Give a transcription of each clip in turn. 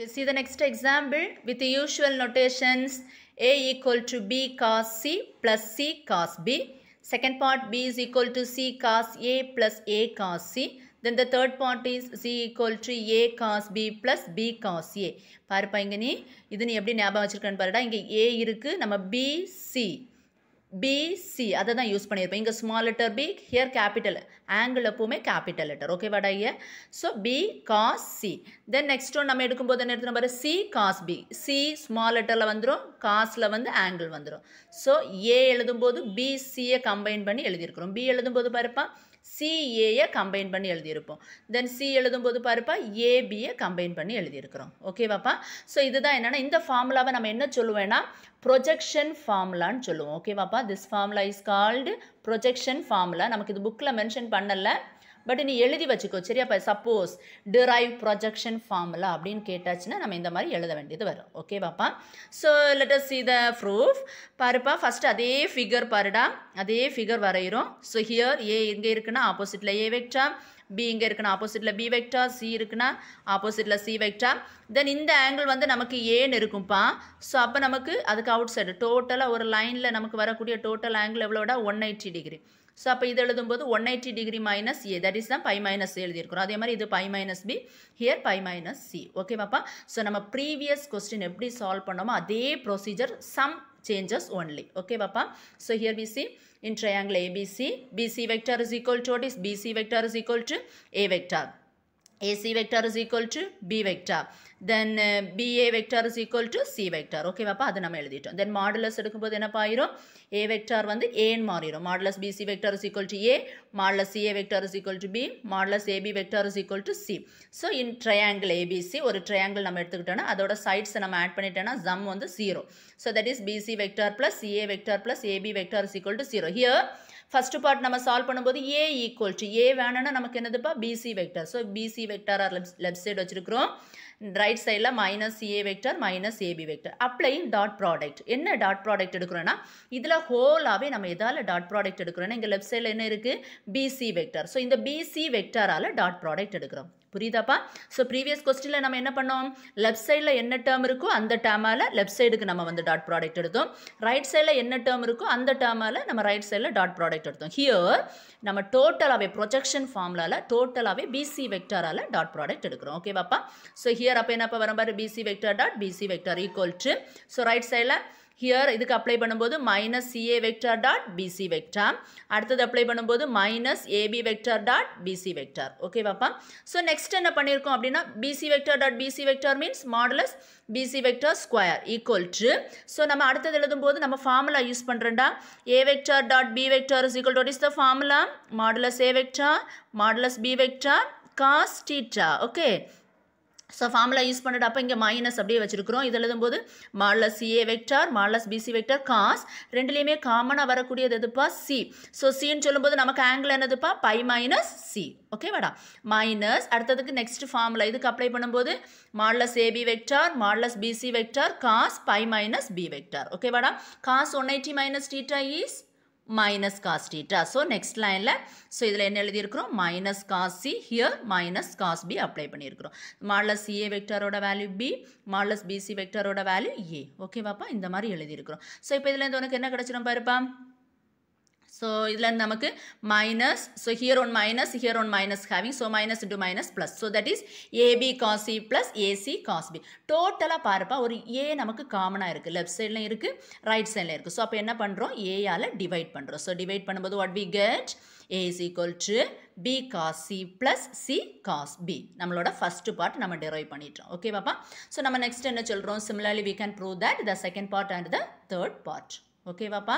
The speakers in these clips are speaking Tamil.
Okay, see the next example with the usual notations A equal to B cos C plus C cos B. Second part B is equal to C cos A plus A cos C. Then the third part is C equal to A cos B plus B cos A. பாருப்பா இங்கே நீ இது நீ எப்படி ஞாபகம் வச்சுருக்கான்னு பாருடா இங்கே A இருக்கு நம்ம B C பிசி அதை தான் யூஸ் பண்ணியிருப்போம் இங்கே small letter b here capital angle எப்பவுமே கேபிட்டல் லெட்டர் ஓகேவாடா ஐயா so B cos C then next one நம்ம எடுக்கும்போது என்ன எடுத்து பாரு C cos B C small லெட்டரில் வந்துடும் காஸில் வந்து ஆங்கிள் வந்துடும் ஸோ ஏ எழுதும்போது பிசியை கம்பைன் பண்ணி எழுதியிருக்கிறோம் பி எழுதும்போது பாருப்பா சிஏயை கம்பைன் பண்ணி எழுதியிருப்போம் தென் சி எழுதும்போது பாருப்பா ஏபியை கம்பைன் பண்ணி எழுதியிருக்கிறோம் ஓகேவாப்பா ஸோ இதுதான் என்னென்னா இந்த ஃபார்முலாவை நம்ம என்ன சொல்லுவேன்னா ப்ரொஜெக்ஷன் ஃபார்முலான்னு சொல்லுவோம் ஓகேவாப்பா this formula is called projection formula நமக்கு இது புக்கில் மென்ஷன் பண்ணலை பட் நீ எழுதி வச்சுக்கோ சரியா இப்போ சப்போஸ் டிரைவ் ப்ரொஜெக்ஷன் ஃபார்முலா அப்படின்னு கேட்டாச்சுன்னா நம்ம இந்த மாதிரி எழுத வேண்டியது வரும் ஓகே பாப்பா so let's see the proof பாருப்பா ஃபஸ்ட்டு அதே ஃபிகர் பாருடா அதே ஃபிகர் வரைகிறோம் ஸோ ஹியர் ஏ இங்கே இருக்குன்னா ஆப்போசிட்டில் ஏ வெக்டா பி இங்கே இருக்குன்னா ஆப்போசிட்டில் பி வெக்டா சி இருக்குன்னா ஆப்போசிட்டில் சி வெக்டா தென் இந்த ஆங்கிள் வந்து நமக்கு ஏன்னு இருக்கும்ப்பா ஸோ அப்போ நமக்கு அதுக்கு அவுட் சைடு டோட்டலாக ஒரு லைனில் நமக்கு வரக்கூடிய டோட்டல் ஆங்கிள் எவ்வளோடா ஒன் எயிட்டி டிகிரி ஸோ அப்போ இது எழுதும்போது one eighty degree minus A that is தான் பை மைனஸ் எழுதியிருக்கிறோம் அதே மாதிரி இது pi minus B here pi minus C ஓகேவாப்பா ஸோ நம்ம ப்ரீவியஸ் கொஸ்டின் எப்படி சால்வ் பண்ணோமோ அதே procedure some changes only Okay, Papa? So, here we see in triangle ABC, BC vector is equal to what is BC vector is equal to A vector. AC vector is equal to B vector. Then uh, BA vector is equal to C vector. Okay, வாப்பா, அது நம்ம எழுதிட்டோம். Then modulus எடுக்கும்போது என்ன பாயிரும் A vector வந்து A N மாறிரும். Modulus BC vector is equal to A, modulus CA vector is equal to B, modulus AB vector is equal to C. So, in triangle ABC, ஒரு triangle நம்ம எடுத்துக்குட்டான, அதோட sides நம்ம add பண்ணிட்டான, sum வந்து 0. So, that is BC vector plus CA vector plus AB vector is equal to 0. Here, first part நம்ம சால்வ் பண்ணும்போது ஏ ஈக்குவல் டு ஏ வேணும்னா நமக்கு என்னதுப்பா BC vector so BC vector are left side வச்சுருக்கிறோம் ரைட் சைடில் minus A vector minus AB vector applying dot product என்ன டாட் ப்ராடக்ட் எடுக்கிறோன்னா இதில் ஹோலாகவே நம்ம எதால் டாட் ப்ராடக்ட் எடுக்கிறோன்னா இங்கே லெஃப்ட் சைடில் என்ன இருக்குது பிசி வெக்டர் ஸோ இந்த பிசி வெக்டரால் டாட் ப்ராடக்ட் எடுக்கிறோம் புரியுதாப்பா ஸோ ப்ரீவியஸ் கொஸ்டினில் நம்ம என்ன பண்ணோம் லெஃப்ட் சைடில் என்ன டேர்ம் இருக்கோ அந்த டேமால் லெஃப்ட் சைடுக்கு நம்ம வந்து டாட் ப்ராடக்ட் எடுத்தோம் ரைட் சைடில் என்ன டேர்ம் இருக்கோ அந்த டேர்மால் நம்ம ரைட் சைடில் டாட் ப்ராடக்ட் எடுத்தோம் ஹியர் நம்ம டோட்டலாகவே ப்ரொஜெக்ஷன் ஃபார்ம்லால டோட்டலாகவே பிசி வெக்டாரால் டாட் ப்ராடக்ட் எடுக்கிறோம் ஓகேவாப்பா ஸோ ஹியர் அப்போ என்னப்பா வரும்பாரு BC vector dot BC vector equal to so right சைடில் ஹியர் இதுக்கு அப்ளை பண்ணும்போது minus CA vector dot BC vector அடுத்தது அப்ளை பண்ணும்போது minus AB vector dot BC vector okay பாப்பா ஸோ நெக்ஸ்ட் என்ன பண்ணியிருக்கோம் அப்படின்னா BC vector dot BC vector means modulus BC vector square equal to so நம்ம அடுத்தது எழுதும் போது நம்ம ஃபார்முலா யூஸ் பண்ணுறேன்டா A vector dot B vector is equal to is the formula modulus A vector modulus B vector cos theta okay so formula use பண்ணிட்டு அப்போ இங்கே மைனஸ் அப்படியே வச்சிருக்கிறோம் இதில் எழுதும்போது modulus CA vector modulus BC vector cos ரெண்டுலேயுமே காமனாக வரக்கூடியது எதுப்பா சி ஸோ சின்னு சொல்லும்போது நமக்கு ஆங்கிள் என்னதுப்பா பை மைனஸ் சி ஓகேவாடா மைனஸ் அடுத்ததுக்கு நெக்ஸ்ட் ஃபார்முலா இதுக்கு அப்ளை பண்ணும்போது modulus AB vector modulus BC vector cos pi minus B vector ஓகேவாடா cos one eighty minus theta is minus cos theta so next லைனில் ஸோ இதில் என்ன எழுதியிருக்கிறோம் minus cos C here minus cos B apply பண்ணியிருக்கிறோம் மாடலஸ் ஏ வெக்டரோட வேல்யூ பி மாடலஸ் பிசி வெக்டரோட வேல்யூ ஏ ஓகேவாப்பா இந்த மாதிரி எழுதியிருக்கிறோம் ஸோ இப்போ இதில் இருந்து உனக்கு என்ன கிடச்சிடும் பாருப்பா So, இதில் நமக்கு minus, so here on minus, here on minus having, so minus into minus plus. So, that is AB cos C plus AC cos B. Total பாருப்பா, ஒரு A நமக்கு common இருக்கு, left sideல் இருக்கு, right sideல் இருக்கு. So, அப்பு என்ன பண்டுரும், A யால் divide பண்டுரும். So, divide பண்ணும்பது what we get? A is equal to B cos C plus C cos B. நம்மலோட first part நம்ம derive பண்ணிட்டும். Okay, பாப்பா? So, நம்ம next என்ன சொல்லும், similarly we can prove that the second part and the third part. ஓகேவாப்பா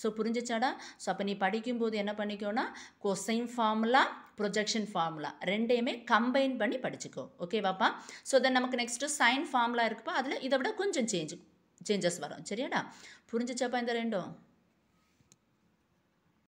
ஸோ புரிஞ்சிச்சாடா ஸோ அப்போ நீ படிக்கும்போது என்ன பண்ணிக்கோன்னா கொசைன் ஃபார்முலா ப்ரொஜெக்ஷன் ஃபார்முலா ரெண்டையுமே கம்பைன் பண்ணி படிச்சுக்கோ ஓகேவாப்பா ஸோ தென் நமக்கு நெக்ஸ்ட்டு சைன் ஃபார்முலா இருக்குப்பா அதில் இதை விட கொஞ்சம் சேஞ்ச் சேஞ்சஸ் வரும் சரியாடா புரிஞ்சிச்சாப்பா இந்த ரெண்டும்